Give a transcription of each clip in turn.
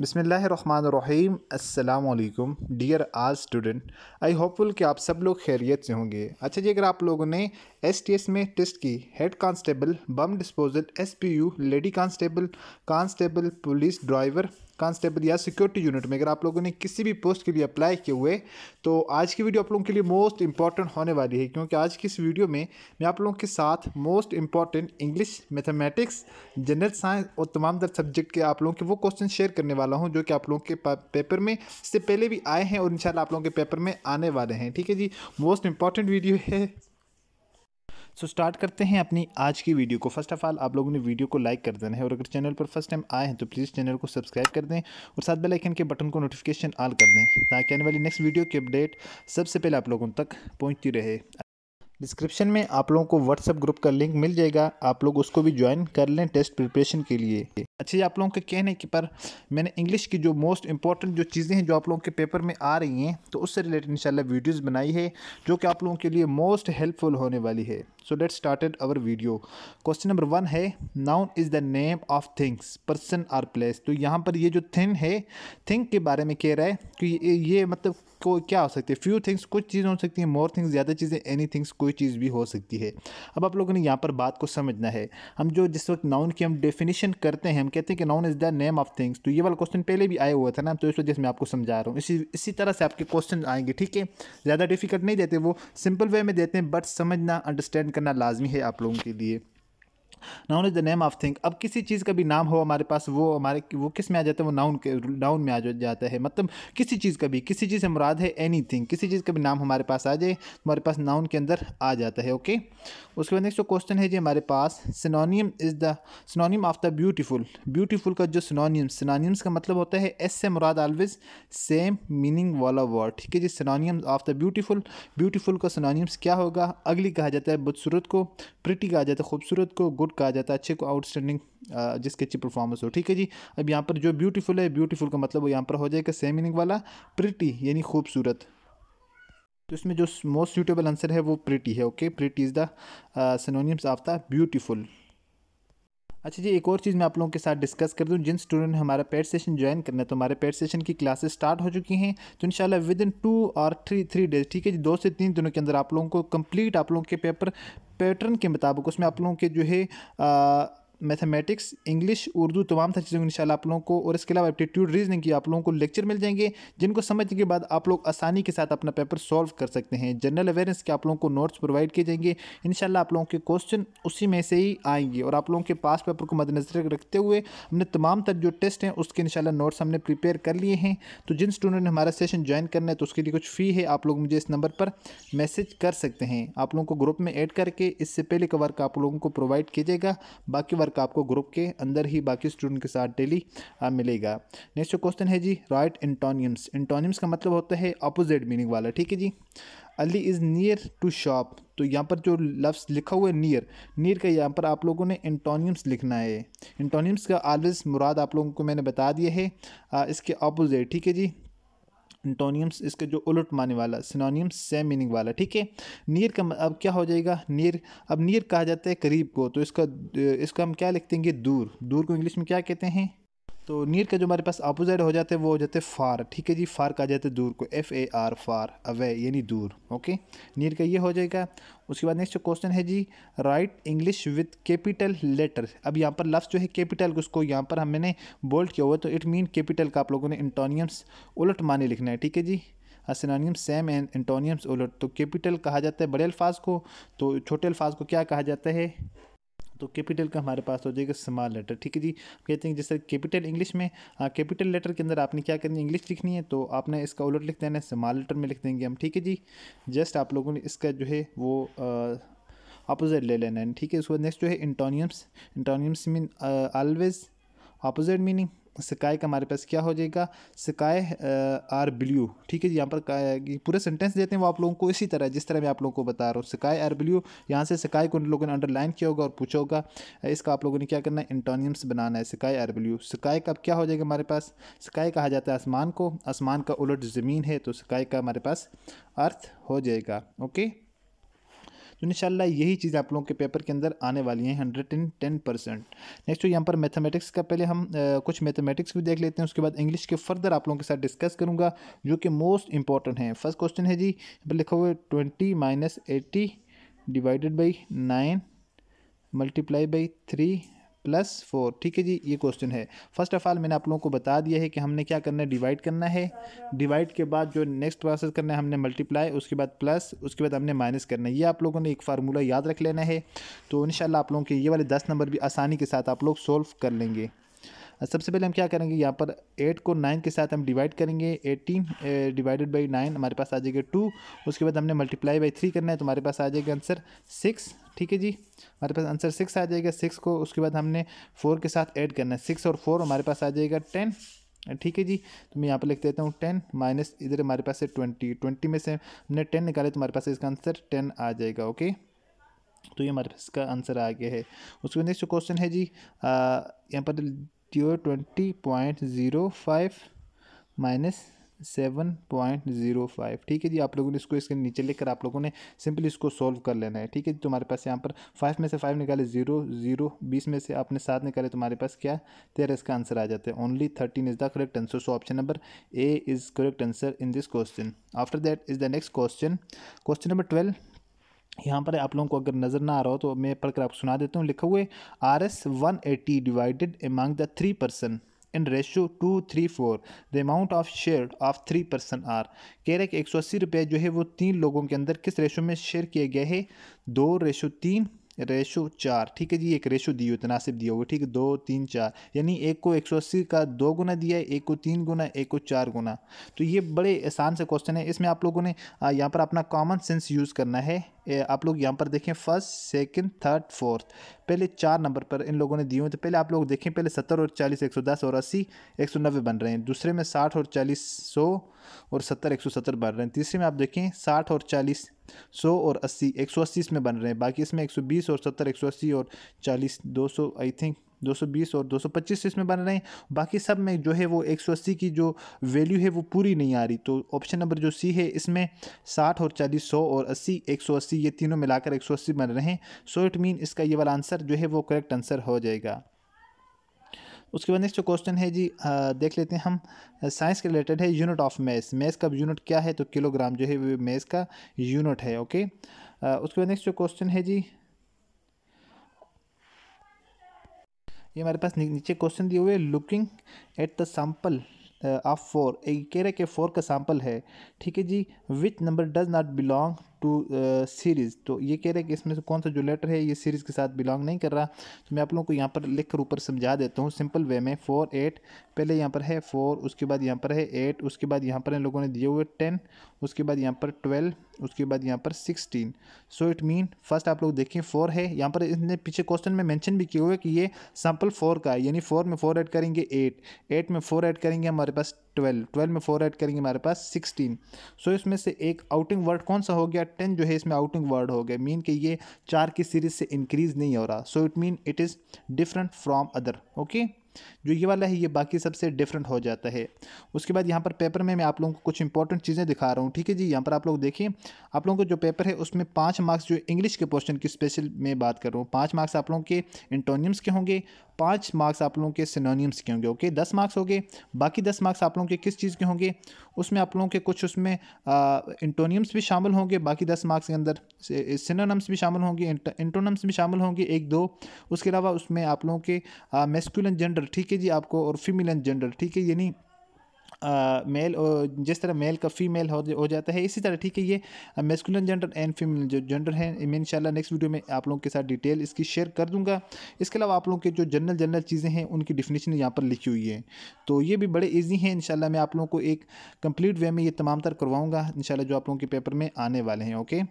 बिसमीम् अल्लाम डियर आज student I hopeful कि आप सब लोग खैरियत से होंगे अच्छा जी अगर आप लोगों ने एस टी एस में टेस्ट की head constable bomb disposal S P U lady constable constable police driver constable या सिक्योरिटी यूनिट में अगर आप लोगों ने किसी भी पोस्ट के लिए अप्लाई किए हुए तो आज की वीडियो आप लोगों के लिए मोस्ट इंपॉर्टेंट होने वाली है क्योंकि आज की इस वीडियो में मैं आप लोगों के साथ most important English mathematics general science और तमाम दर सब्जेक्ट के आप लोगों के वो क्वेश्चन शेयर करने वाला हूँ जो कि आप लोगों के पेपर में इससे पहले भी आए हैं और इन आप लोगों के पेपर में आने वाले हैं ठीक है जी मोस्ट इंपॉर्टेंट वीडियो है सो so, स्टार्ट करते हैं अपनी आज की वीडियो को फर्स्ट ऑफ ऑल आप लोगों ने वीडियो को लाइक कर देना है और अगर चैनल पर फर्स्ट टाइम आए हैं तो प्लीज़ चैनल को सब्सक्राइब कर दें और साथ बेल आइकन के बटन को नोटिफिकेशन ऑल कर दें ताकि आने वाली नेक्स्ट वीडियो की अपडेट सबसे पहले आप लोगों तक पहुँचती रहे डिस्क्रिप्शन में आप लोगों को व्हाट्सएप ग्रुप का लिंक मिल जाएगा आप लोग उसको भी ज्वाइन कर लें टेस्ट प्रिपरेशन के लिए अच्छा ये आप लोगों के कहने के पर मैंने इंग्लिश की जो मोस्ट इंपॉर्टेंट जो चीज़ें हैं जो आप लोगों के पेपर में आ रही हैं तो उससे रिलेटेड इंशाल्लाह वीडियोस बनाई है जो कि आप लोगों के लिए मोस्ट हेल्पफुल होने वाली है so that started our video question number one है noun is the name of things person or place तो यहाँ पर ये जो थिंग है थिंग के बारे में कह रहा है कि ये मतलब को क्या हो सकती है फ्यू थिंग्स कुछ चीज़ें हो सकती हैं मोर थिंग्स ज़्यादा चीज़ें एनी थिंग्स कोई चीज़ भी हो सकती है अब आप लोगों ने यहाँ पर बात को समझना है हम जो जिस वक्त नाउन की हम डेफिनेशन करते हैं हम कहते हैं कि noun is the name of things तो ये वाला क्वेश्चन पहले भी आया हुआ था ना तो इस वजह से मैं आपको समझा रहा हूँ इसी इसी तरह से आपके क्वेश्चन आएंगे ठीक है ज़्यादा डिफिकल्ट नहीं देते वो सिंपल वे में देते हैं बट समझना अंडरस्टैंड करना लाजमी है आप लोगों के लिए noun is the name of thing अब किसी चीज़ का भी नाम हो हमारे पास वो हमारे वो किस में आ जाता है वो नाउन के नाउन में आ जाता है मतलब किसी चीज़ का भी किसी चीज़ से मुराद है एनी थिंग किसी चीज़ का भी नाम हमारे पास आ जाए हमारे पास नाउन के अंदर आ जाता है ओके उसके बाद नेक्स्ट क्वेश्चन है जी हमारे पास synonym is the synonym of the beautiful beautiful का जो सिनोनियम सिनोनियम्स का मतलब होता है एस से मुराद ऑलवेज सेम मीनिंग वाला वर्ड ठीक है जी synonyms of the beautiful beautiful का सिनोनियम्स क्या होगा अगली कहा जाता है बदसूरत को प्रिटी कहा जाता है खूबसूरत को गुड कहा जाता है अच्छे को आउटस्टैंडिंग जिसकी अच्छी परफॉर्मेंस हो ठीक है जी अब यहाँ पर जो ब्यूटीफुल है ब्यूटीफुल का मतलब वो यहाँ पर हो जाएगा सेम मीनिंग वाला प्रिटी यानी खूबसूरत तो इसमें जो मोस्ट सूटेबल आंसर है वो प्रिटी है okay pretty is the synonyms of the beautiful अच्छा जी एक और चीज़ मैं आप लोगों के साथ डिस्कस कर दूँ जिन स्टूडेंट ने हमारा पेड सेशन ज्वाइन करना है तो हमारे पेड सेशन की क्लासेस स्टार्ट हो चुकी हैं तो शाला विद इन टू और थ्री थ्री डेज ठीक है जी दो से तीन दिनों के अंदर आप लोगों को कंप्लीट आप लोगों के पेपर पैटर्न के मुताबिक उसमें आप लोगों के जो है मैथमेटिक्स इंग्लिश उर्दू तमाम सारी चीज़ों की इन आप लोगों को और इसके अलावा एप्टीट्यूड रीजनिंग की आप लोगों को लेक्चर मिल जाएंगे जिनको समझने के बाद आप लोग आसानी के साथ अपना पेपर सॉल्व कर सकते हैं जनरल अवेयरनेस के आप लोगों को नोट्स प्रोवाइड किए जाएंगे इन आप लोगों के क्वेश्चन उसी में से ही आएंगे और आप लोगों के पास पेपर को मद्देनजर रखते हुए हमने तमाम तर जो टेस्ट हैं उसके इन नोट्स हमने प्रिपेयर कर लिए हैं तो जिन स्टूडेंट ने हमारा सेशन ज्वाइन करना है तो उसके लिए कुछ फ़ी है आप लोग मुझे इस नंबर पर मैसेज कर सकते हैं आप लोगों को ग्रुप में एड करके इससे पहले का वर्क आप लोगों को प्रोवाइड कीजिएगा बाकी वर्क तो आपको ग्रुप के अंदर ही बाकी स्टूडेंट के साथ डेली मिलेगा नेक्स्ट क्वेश्चन है जी राइट इंटोनियम्स इंटोनियम्स का मतलब होता है अपोजिट मीनिंग वाला ठीक है जी Ali is near to shop तो यहाँ पर जो लफ्स लिखा हुआ है नियर नियर का यहाँ पर आप लोगों ने इंटोनियम्स लिखना है इंटोनियम्स का ऑलवेज मुराद आप लोगों को मैंने बता दिया है आ, इसके अपोजिट ठीक है जी एंटोनियम्स इसके जो उलट माने वाला सिनोनियम्स सेम मीनिंग वाला ठीक है नियर का अब क्या हो जाएगा नियर अब नियर कहा जाता है करीब को तो इसका इसका हम क्या लिखते हैं दूर दूर को इंग्लिश में क्या कहते हैं तो नियर का जो हमारे पास अपोजिट हो जाते हैं वो हो जाते हैं फार ठीक है जी फार का जाते जाता है दूर को F A R far away यानी दूर ओके नियर का ये हो जाएगा उसके बाद नेक्स्ट क्वेश्चन है जी write English with capital letter अब यहाँ पर लफ्ज़ जो है कैपिटल उसको यहाँ पर हम मैंने बोल्ड किया हुआ है तो इट मीन कैपिटल का आप लोगों ने इंटोनियम्स उलट माने लिखना है ठीक है जी असनानियम सेम एंड एंटोनियम्स उलट तो कैपिटल कहा जाता है बड़े अल्फाज को तो छोटे अल्फाज को क्या कहा जाता है तो कैपिटल का हमारे पास हो जाएगा स्मॉल लेटर ठीक है जी कहते हैं जैसे कैपिटल इंग्लिश में कैपिटल लेटर के अंदर आपने क्या करनी है इंग्लिश लिखनी है तो आपने इसका उलट लिख देना है स्मॉल लेटर में लिख देंगे हम ठीक है जी जस्ट आप लोगों ने इसका जो है वो अपोजिट ले लेना है ठीक है उसके बाद नेक्स्ट जो है antonyms antonyms mean always opposite meaning sky का हमारे पास क्या हो जाएगा स्काई आर ब्लू ठीक है जी यहाँ पर पूरे सेंटेंस देते हैं वो आप लोगों को इसी तरह जिस तरह मैं आप लोगों को बता रहा हूँ स्काई आर ब्लू यहाँ से स्काई को उन लोगों ने अंडरलाइन किया होगा और पूछा होगा इसका आप लोगों ने क्या करना है इंटोनियम्स बनाना है स्काई आर ब्लू स्काई का क्या हो जाएगा हमारे पास स्काई कहा जाता है आसमान को आसमान का उलट ज़मीन है तो स्काई का हमारे पास अर्थ हो जाएगा ओके तो इन यही चीज़ आप लोगों के पेपर के अंदर आने वाली हैं hundred and ten percent next तो यहाँ पर मैथमेटिक्स का पहले हम आ, कुछ मैथमेटिक्स भी देख लेते हैं उसके बाद इंग्लिश के फर्दर आप लोगों के साथ डिस्कस करूँगा जो कि मोस्ट इंपॉर्टेंट है फर्स्ट क्वेश्चन है जी यहाँ पर लिखा हुआ है twenty minus eighty divided by nine multiply by three plus four ठीक है जी ये क्वेश्चन है फर्स्ट ऑफ ऑल मैंने आप लोगों को बता दिया है कि हमने क्या करना है डिवाइड करना है डिवाइड के बाद जो नेक्स्ट प्रोसेस करना है हमने मल्टीप्लाई उसके बाद प्लस उसके बाद हमने माइनस करना है ये आप लोगों ने एक फार्मूला याद रख लेना है तो इन आप लोगों के ये वाले दस नंबर भी आसानी के साथ आप लोग सोल्व कर लेंगे सबसे पहले हम क्या करेंगे यहाँ पर एट को नाइन के साथ हम डिवाइड करेंगे एटीन डिवाइडेड बाई नाइन हमारे पास आ जाएगा टू उसके बाद हमने मल्टीप्लाई बाई थ्री करना है तो हमारे पास आ जाएगा आंसर सिक्स ठीक है जी हमारे पास आंसर सिक्स आ जाएगा सिक्स को उसके बाद हमने फोर के साथ ऐड करना है सिक्स और फोर हमारे पास आ जाएगा टेन ठीक है जी तो मैं यहाँ पर लिख देता हूँ टेन माइनस इधर हमारे पास है ट्वेंटी ट्वेंटी में से हमने टेन निकाले तो हमारे पास इसका आंसर टेन आ जाएगा ओके तो ये हमारे पास इसका आंसर आ गया है उसके नेक्स्ट क्वेश्चन है जी यहाँ पर your 20.05 minus seven point zero five ठीक है जी आप लोगों ने इसको इसके नीचे लेकर आप लोगों ने सिंपली इसको सॉल्व कर लेना है ठीक है जी तुम्हारे पास यहाँ पर फाइव में से फाइव निकाले जीरो जीरो बीस में से आपने सात निकाले तुम्हारे पास क्या तेरह इसका आंसर आ जाता है only thirteen is the correct answer so option number A is correct answer in this question after that is the next question question number twelve यहाँ पर आप लोगों को अगर नज़र ना आ रहा हो तो मैं पढ़कर आपको सुना देता हूँ लिखा हुए R S one eighty divided among the three person in ratio two three four the amount of share of three person are कह रहे कि एक सौ अस्सी रुपये जो है वो तीन लोगों के अंदर किस रेशो में शेयर किए गए हैं दो रेशो तीन रेशो चार ठीक है जी एक रेशो दिए हुए तनासिब दिए हुए ठीक है दो तीन चार यानी एक को एक सौ अस्सी का दो गुना दिया है एक को तीन गुना एक को चार गुना तो ये बड़े आसान से क्वेश्चन है इसमें आप लोगों ने यहाँ पर अपना कॉमन सेंस यूज़ करना है आप लोग यहाँ पर देखें फर्स्ट सेकंड थर्ड फोर्थ पहले चार नंबर पर इन लोगों ने दिए हुए तो पहले आप लोग देखें पहले सत्तर और चालीस एक सौ दस और अस्सी एक सौ नब्बे बन रहे हैं दूसरे में साठ और चालीस सौ और सत्तर एक सौ सत्तर बन रहे हैं तीसरे में आप देखें साठ और चालीस सौ और अस्सी एक सौ अस्सी इसमें बन रहे हैं बाकी इसमें एक सौ बीस और सत्तर एक सौ अस्सी और चालीस दो सौ आई थिंक दो सौ बीस और दो सौ पच्चीस इसमें बन रहे हैं बाकी सब में जो है वो एक सौ अस्सी की जो वैल्यू है वो पूरी नहीं आ रही तो ऑप्शन नंबर जो सी है इसमें साठ और चालीस सौ और अस्सी एक सौ अस्सी ये तीनों मिलाकर एक सौ अस्सी बन रहे हैं सो इट मीन इसका ये वाला आंसर जो है वो करेक्ट आंसर हो जाएगा उसके बाद नेक्स्ट जो क्वेश्चन है जी आ, देख लेते हैं हम साइंस के रिलेटेड है यूनिट ऑफ मेस मेस का यूनिट क्या है तो किलोग्राम जो है मेस का यूनिट है ओके आ, उसके बाद नेक्स्ट जो क्वेश्चन है जी ये हमारे पास नीचे क्वेश्चन दिए हुए looking at the sample of four कह रहे के फोर का सैम्पल है ठीक है जी which number does not belong to series uh, तो ये कह रहे हैं कि इसमें से कौन सा जो लेटर है ये सीरीज़ के साथ बिलोंग नहीं कर रहा तो मैं आप लोगों को यहाँ पर लिख कर ऊपर समझा देता हूँ सिंपल वे में फोर एट पहले यहाँ पर है फोर उसके बाद यहाँ पर है एट उसके बाद यहाँ पर इन लोगों ने दिए हुए टेन उसके बाद यहाँ पर ट्वेल्व उसके बाद यहाँ पर sixteen so it mean first आप लोग देखें फोर है यहाँ पर इसने पीछे क्वेश्चन में मेंशन भी किया हुआ है कि ये सैम्पल फोर का है यानी फोर में फोर ऐड करेंगे एट एट में फोर ऐड करेंगे हमारे पास ट्वेल्व ट्वेल्व में फोर ऐड करेंगे हमारे पास सिक्सटीन सो इसमें से एक आउटिंग वर्ड कौन सा हो गया टेन जो है इसमें आउटिंग वर्ड हो गया मीन कि ये चार की सीरीज से इंक्रीज नहीं हो रहा so it mean it is different from other okay जो ये वाला है ये बाकी सबसे डिफरेंट हो जाता है उसके बाद यहाँ पर पेपर में मैं आप लोगों को कुछ इंपॉर्टेंट चीज़ें दिखा रहा हूँ ठीक है जी यहाँ पर आप लोग देखिए आप लोगों को जो पेपर है उसमें पाँच मार्क्स जो इंग्लिश के पोर्शन की स्पेशल में बात कर रहा हूँ पाँच मार्क्स आप लोगों के इंटोनियम्स के होंगे पाँच मार्क्स आप लोगों के सिनोनियम्स के होंगे ओके दस मार्क्स हो गए बाकी दस मार्क्स आप लोगों के किस चीज़ के होंगे उसमें आप लोगों के कुछ उसमें इंटोनियम्स भी शामिल होंगे बाकी दस मार्क्स के अंदर सिनोनम्स भी शामिल होंगे इंटोनम्स भी शामिल होंगे एक दो उसके अलावा उसमें आप लोगों के मेस्कुलन जेंडर ठीक है जी आपको और फीमेलन जेंडर ठीक है यानी मेल जिस तरह मेल का फीमेल हो, हो जाता है इसी तरह ठीक है ये मेस्कुलन जेंडर एंड फीमेल जो जेंडर है मैं इंशाल्लाह नेक्स्ट वीडियो में आप लोगों के साथ डिटेल इसकी शेयर कर दूंगा इसके अलावा आप लोगों के जो जनरल जनरल चीज़ें हैं उनकी डिफिनीशन यहाँ पर लिखी हुई है तो ये भी बड़े ईजी हैं इन मैं आप लोगों को एक कंप्लीट वे में ये तमाम तर करवाऊँगा इन जो आप लोगों के पेपर में आने वाले हैं ओके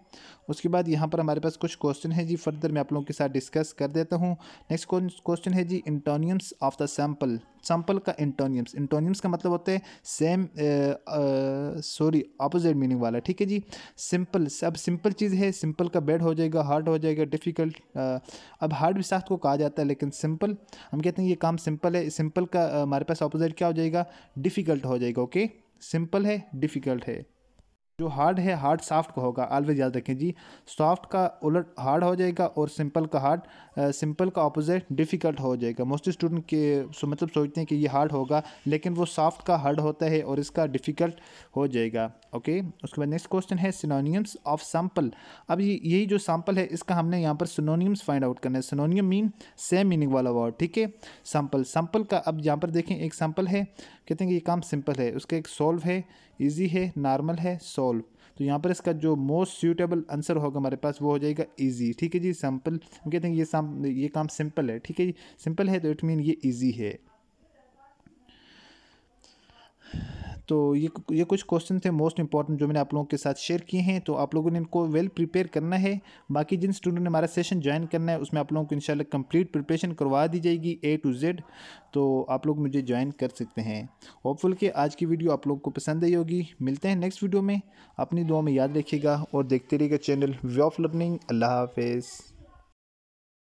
उसके बाद यहाँ पर हमारे पास कुछ क्वेश्चन है जी फर्दर मैं आप लोगों के साथ डिस्कस कर देता हूँ नेक्स्ट क्वेश्चन है जी antonyms of the sample sample का इंटोनियम्स इंटोनियम्स का मतलब होता है सेम सॉरी अपोजिट मीनिंग वाला ठीक है जी सिंपल अब सिंपल चीज़ है सिंपल का बेड हो जाएगा हार्ड हो जाएगा डिफ़िकल्ट अब हार्ड भी साथ को कहा जाता है लेकिन सिंपल हम कहते हैं ये काम सिंपल है सिंपल का हमारे पास अपोजिट क्या हो जाएगा डिफ़िकल्ट हो जाएगा ओके सिंपल है डिफ़िकल्ट है जो हार्ड है हार्ड सॉफ्ट का होगा ऑलवेज याद रखें जी सॉफ्ट का उलट हार्ड हो जाएगा और सिंपल का हार्ड सिंपल का ऑपोजिट डिफ़िकल्ट हो जाएगा मोस्टली स्टूडेंट के सो मतलब सोचते हैं कि ये हार्ड होगा लेकिन वो सॉफ्ट का हार्ड होता है और इसका डिफ़िकल्ट हो जाएगा ओके उसके बाद नेक्स्ट क्वेश्चन है सिनोनियम्स ऑफ सैम्पल अब यही जो सैम्पल है इसका हमने यहाँ पर सिनोनियम्स फाइंड आउट करना है सिनोनियम मीन सेम मीनिंग वाला वर्ड ठीक है सैम्पल सैम्पल का अब यहाँ पर देखें एक सैम्पल है कहते हैं कि ये काम सिंपल है उसका एक सॉल्व है ईजी है नॉर्मल है सोल्व सॉल्व तो यहाँ पर इसका जो मोस्ट सूटेबल आंसर होगा हमारे पास वो हो जाएगा इजी ठीक है जी सिंपल हम कहते हैं ये साम ये काम सिंपल है ठीक है जी सिंपल है तो इट मीन ये इजी है तो ये ये कुछ क्वेश्चन थे मोस्ट इंपॉर्टेंट जो मैंने आप लोगों के साथ शेयर किए हैं तो आप लोगों ने इनको वेल प्रिपेयर करना है बाकी जिन स्टूडेंट ने हमारा सेशन ज्वाइन करना है उसमें आप लोगों को इंशाल्लाह कंप्लीट प्रिपरेशन करवा दी जाएगी ए टू जेड तो आप लोग मुझे ज्वाइन कर सकते हैं होपफुल कि आज की वीडियो आप लोग को पसंद आई होगी मिलते हैं नेक्स्ट वीडियो में अपनी दुआ में याद रखिएगा और देखते रहिएगा चैनल वे ऑफ लर्निंग अल्लाह हाफिज़